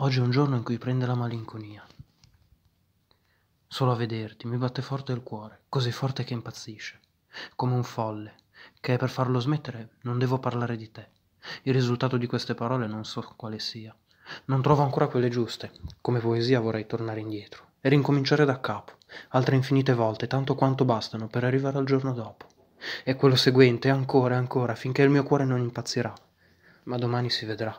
Oggi è un giorno in cui prende la malinconia. Solo a vederti mi batte forte il cuore, così forte che impazzisce, come un folle, che per farlo smettere non devo parlare di te. Il risultato di queste parole non so quale sia. Non trovo ancora quelle giuste. Come poesia vorrei tornare indietro e rincominciare da capo, altre infinite volte, tanto quanto bastano per arrivare al giorno dopo. E quello seguente, ancora e ancora, finché il mio cuore non impazzirà. Ma domani si vedrà.